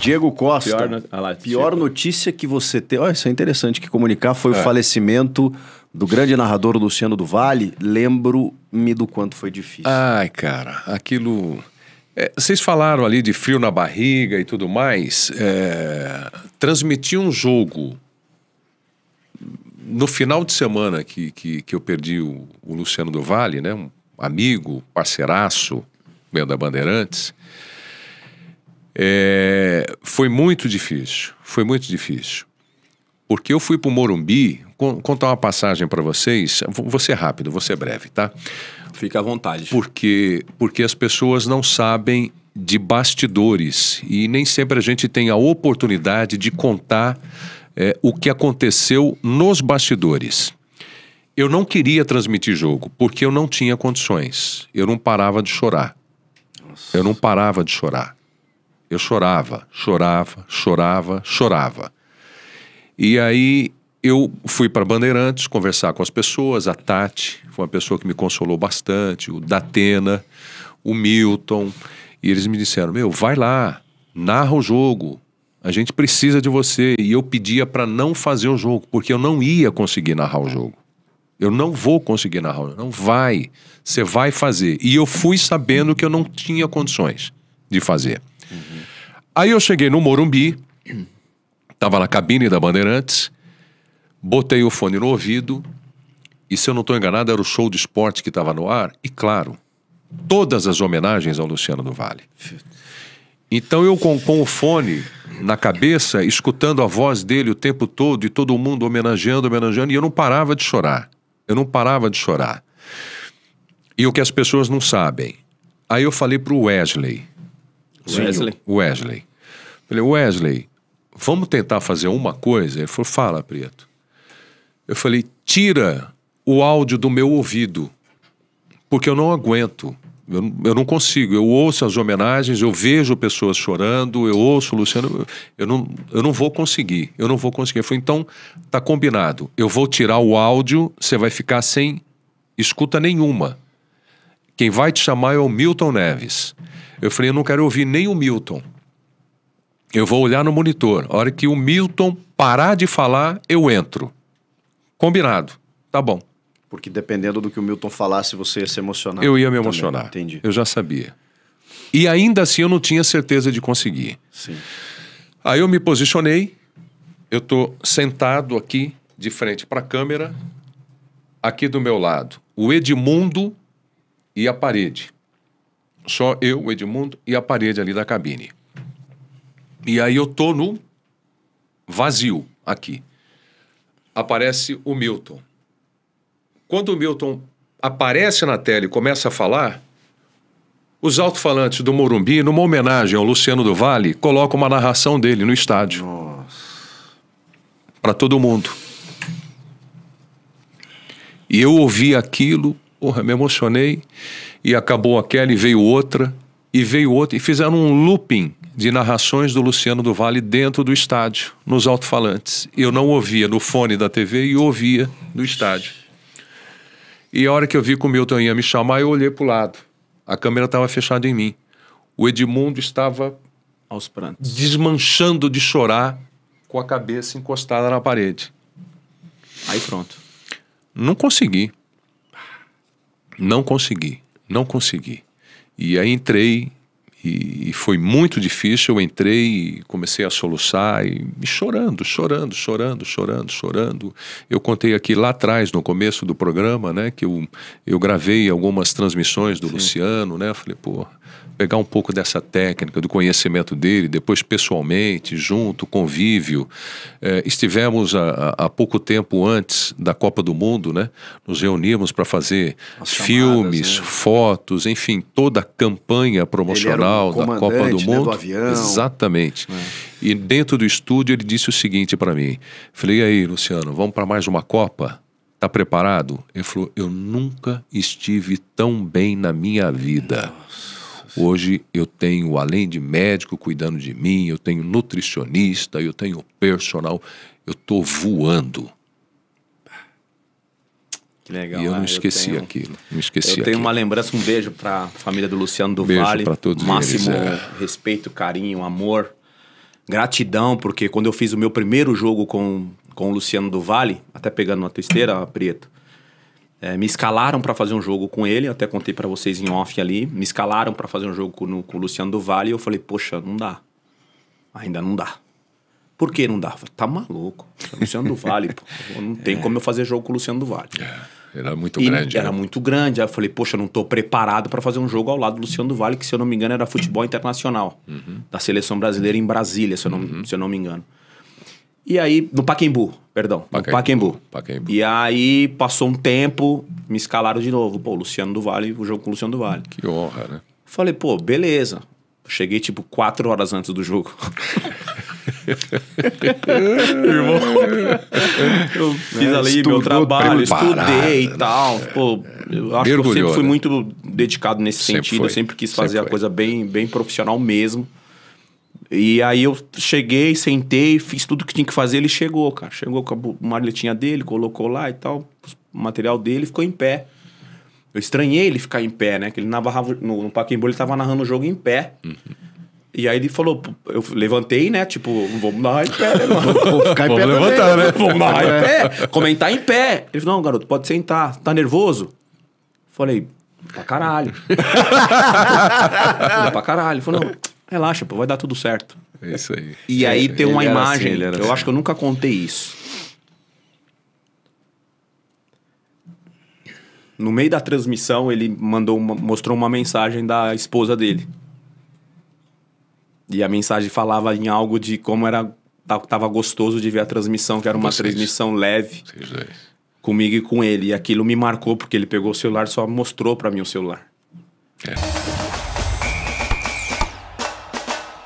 Diego Costa. Pior, no... ah lá, pior notícia que você tem. Olha, isso é interessante que comunicar foi é. o falecimento do grande narrador Luciano do Vale. Lembro-me do quanto foi difícil. Ai, cara, aquilo. É, vocês falaram ali de frio na barriga e tudo mais. É, transmitir um jogo no final de semana que, que, que eu perdi o, o Luciano do Vale, né? Um amigo, parceiraço meu da Bandeirantes. É, foi muito difícil, foi muito difícil. Porque eu fui para o Morumbi, con contar uma passagem para vocês, você rápido, você breve, tá? Fica à vontade. Porque, porque as pessoas não sabem de bastidores e nem sempre a gente tem a oportunidade de contar é, o que aconteceu nos bastidores. Eu não queria transmitir jogo porque eu não tinha condições. Eu não parava de chorar. Nossa. Eu não parava de chorar. Eu chorava, chorava, chorava, chorava. E aí eu fui para Bandeirantes conversar com as pessoas. A Tati foi uma pessoa que me consolou bastante, o Datena, o Milton. E eles me disseram: Meu, vai lá, narra o jogo. A gente precisa de você. E eu pedia para não fazer o jogo, porque eu não ia conseguir narrar o jogo. Eu não vou conseguir narrar, o jogo. não vai. Você vai fazer. E eu fui sabendo que eu não tinha condições de fazer. Uhum. Aí eu cheguei no Morumbi, tava na cabine da Bandeirantes, botei o fone no ouvido, e se eu não estou enganado, era o show de esporte que estava no ar, e claro, todas as homenagens ao Luciano do Vale. Então eu com, com o fone na cabeça, escutando a voz dele o tempo todo e todo mundo homenageando, homenageando, e eu não parava de chorar. Eu não parava de chorar. E o que as pessoas não sabem. Aí eu falei para o Wesley, Wesley. Wesley. Falei, Wesley, vamos tentar fazer uma coisa? Ele falou, fala, Preto. Eu falei, tira o áudio do meu ouvido, porque eu não aguento. Eu, eu não consigo. Eu ouço as homenagens, eu vejo pessoas chorando, eu ouço o Luciano. Eu não, eu não vou conseguir. Eu não vou conseguir. Foi então, tá combinado. Eu vou tirar o áudio, você vai ficar sem escuta nenhuma. Quem vai te chamar é o Milton Neves. Eu falei, eu não quero ouvir nem o Milton. Eu vou olhar no monitor. A hora que o Milton parar de falar, eu entro. Combinado. Tá bom. Porque dependendo do que o Milton falasse, você ia se emocionar. Eu ia me emocionar. Também. Entendi. Eu já sabia. E ainda assim eu não tinha certeza de conseguir. Sim. Aí eu me posicionei, eu tô sentado aqui, de frente para a câmera, aqui do meu lado, o Edmundo e a parede. Só eu, o Edmundo e a parede ali da cabine. E aí eu tô no vazio aqui. Aparece o Milton. Quando o Milton aparece na tela e começa a falar, os alto-falantes do Morumbi, numa homenagem ao Luciano do Vale, colocam uma narração dele no estádio. Para todo mundo. E eu ouvi aquilo Porra, me emocionei. E acabou aquela e veio outra. E veio outra. E fizeram um looping de narrações do Luciano do Vale dentro do estádio, nos alto-falantes. Eu não ouvia no fone da TV e ouvia do estádio. E a hora que eu vi que o Milton ia me chamar, eu olhei para o lado. A câmera estava fechada em mim. O Edmundo estava aos prantos, desmanchando de chorar, com a cabeça encostada na parede. Aí pronto. Não consegui não consegui, não consegui. E aí entrei e, e foi muito difícil. Eu entrei e comecei a soluçar e, chorando, chorando, chorando, chorando, chorando. Eu contei aqui lá atrás, no começo do programa, né, que eu, eu gravei algumas transmissões do Sim. Luciano, né? Falei, pô, pegar um pouco dessa técnica, do conhecimento dele, depois pessoalmente, junto, convívio. É, estivemos há, pouco tempo antes da Copa do Mundo, né? Nos reunimos para fazer As filmes, chamadas, né? fotos, enfim, toda a campanha promocional Mundial, da Copa do Mundo. Né, do avião. Exatamente. É. E dentro do estúdio ele disse o seguinte para mim: falei, e aí, Luciano, vamos para mais uma Copa? Tá preparado? Ele falou: eu nunca estive tão bem na minha vida. Nossa. Hoje eu tenho, além de médico cuidando de mim, eu tenho nutricionista, eu tenho personal, eu estou voando. Que legal. E eu não ah, esqueci tenho, aquilo. Me esqueci. Eu tenho aquilo. uma lembrança, um beijo para a família do Luciano do beijo Vale. para todos Máximo eles, é. respeito, carinho, amor, gratidão, porque quando eu fiz o meu primeiro jogo com, com o Luciano do Vale, até pegando uma testeira, preto é, me escalaram para fazer um jogo com ele, até contei para vocês em off ali. Me escalaram para fazer um jogo com, no, com o Luciano do Vale e eu falei, poxa, não dá. Ainda não dá. Por que não dá? Falei, tá maluco. Luciano do Vale, pô. Não tem é. como eu fazer jogo com o Luciano do Vale. É. Era muito e grande. Era né? muito grande. Aí eu falei, poxa, não estou preparado para fazer um jogo ao lado do Luciano do Vale, que se eu não me engano era futebol internacional, uhum. da seleção brasileira em Brasília, se eu, não, uhum. se eu não me engano. E aí, no Paquembu, perdão, Paquembu, no Paquembu. Paquembu. E aí passou um tempo, me escalaram de novo. Pô, Luciano do Vale, o jogo com o Luciano do Vale. Que honra, né? Falei, pô, beleza. Cheguei tipo quatro horas antes do jogo. Irmão, eu fiz ali Estudou meu trabalho, estudei e tal. Né? Pô, eu acho Mergulhou, que eu sempre fui né? muito dedicado nesse sempre sentido. Foi. Eu sempre quis fazer sempre a foi. coisa bem, bem profissional mesmo. E aí eu cheguei, sentei, fiz tudo que tinha que fazer. Ele chegou, cara. Chegou com a marletinha dele, colocou lá e tal. O material dele ficou em pé. Eu estranhei ele ficar em pé, né? Que ele narrava no, no ele tava narrando o jogo em pé. Uhum. E aí ele falou, eu levantei, né? Tipo, vamos dar em pé, né? Vou ficar em vamos pé levantar, também, né? né? Vamos dar em é. pé, comentar em pé. Ele falou, não, garoto, pode sentar. Tá nervoso? Falei, pra caralho. falei, pra caralho. Falei, não, relaxa, pô, vai dar tudo certo. É isso aí. E é, aí tem uma assim, imagem, assim, eu assim. acho que eu nunca contei isso. No meio da transmissão, ele mandou uma, mostrou uma mensagem da esposa dele. E a mensagem falava em algo de como era tava gostoso de ver a transmissão, que era uma Vocês. transmissão leve. Vocês Comigo e com ele. E aquilo me marcou porque ele pegou o celular, só mostrou para mim o celular. É.